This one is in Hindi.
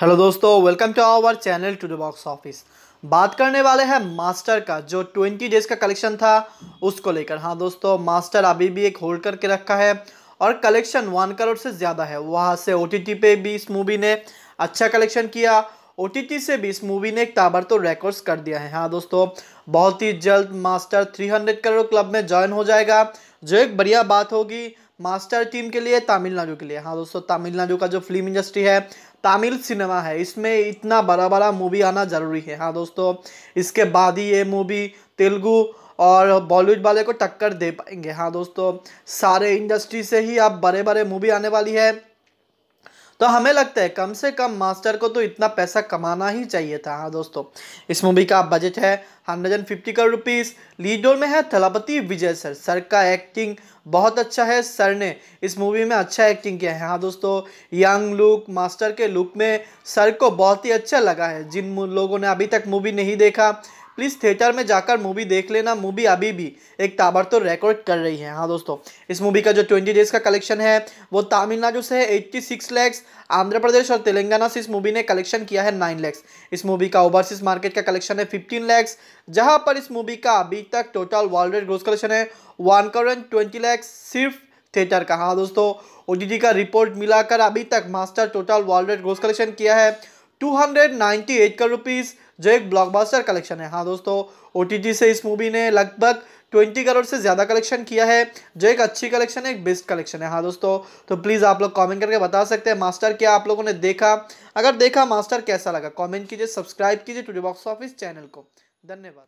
हेलो दोस्तों welcome to our channel to the box office बात करने वाले हैं मास्टर का जो 20 डेज का कलेक्शन था उसको लेकर हाँ दोस्तों मास्टर अभी भी एक होल्ड करके रखा है और कलेक्शन वन करोड़ से ज़्यादा है वहाँ से ओ पे भी इस मूवी ने अच्छा कलेक्शन किया ओ से भी इस मूवी ने एक ताबर तो रिकॉर्ड्स कर दिया है हाँ दोस्तों बहुत ही जल्द मास्टर थ्री करोड़ क्लब में ज्वाइन हो जाएगा जो एक बढ़िया बात होगी मास्टर टीम के लिए तमिलनाडु के लिए हाँ दोस्तों तमिलनाडु का जो फिल्म इंडस्ट्री है तमिल सिनेमा है इसमें इतना बड़ा बड़ा मूवी आना ज़रूरी है हाँ दोस्तों इसके बाद ही ये मूवी तेलुगू और बॉलीवुड वाले को टक्कर दे पाएंगे हाँ दोस्तों सारे इंडस्ट्री से ही आप बड़े बड़े मूवी आने वाली है तो हमें लगता है कम से कम मास्टर को तो इतना पैसा कमाना ही चाहिए था हाँ दोस्तों इस मूवी का बजट है hundred and fifty crore rupees lead role में है थलापति विजय सर सर का एक्टिंग बहुत अच्छा है सर ने इस मूवी में अच्छा एक्टिंग किया है हाँ दोस्तों यंग लुक मास्टर के लुक में सर को बहुत ही अच्छा लगा है जिन लोगों ने अभी तक मूवी नहीं देखा प्लीज़ थिएटर में जाकर मूवी देख लेना मूवी अभी भी एक ताबड़तोड़ रिकॉर्ड कर रही है हाँ दोस्तों इस मूवी का जो ट्वेंटी डेज का कलेक्शन है वो तमिलनाडु से है एट्टी सिक्स लैक्स आंध्र प्रदेश और तेलंगाना से इस मूवी ने कलेक्शन किया है नाइन लैक्स इस मूवी का ओवरसीज मार्केट का कलेक्शन है फिफ्टीन लैक्स जहाँ पर इस मूवी का अभी तक total worldwide gross collection है वन करोड़ ट्वेंटी लैक्स सिर्फ थिएटर का हाँ दोस्तों ओ का रिपोर्ट मिलाकर अभी तक Master total worldwide gross collection किया है 298 करोड़ रुपीज़ जो एक ब्लॉकबस्टर कलेक्शन है हाँ दोस्तों ओ से इस मूवी ने लगभग 20 करोड़ से ज़्यादा कलेक्शन किया है जो एक अच्छी कलेक्शन है एक बेस्ट कलेक्शन है हाँ दोस्तों तो प्लीज़ आप लोग कमेंट करके बता सकते हैं मास्टर क्या आप लोगों ने देखा अगर देखा मास्टर कैसा लगा कमेंट कीजिए सब्सक्राइब कीजिए टूडी बॉक्स ऑफिस चैनल को धन्यवाद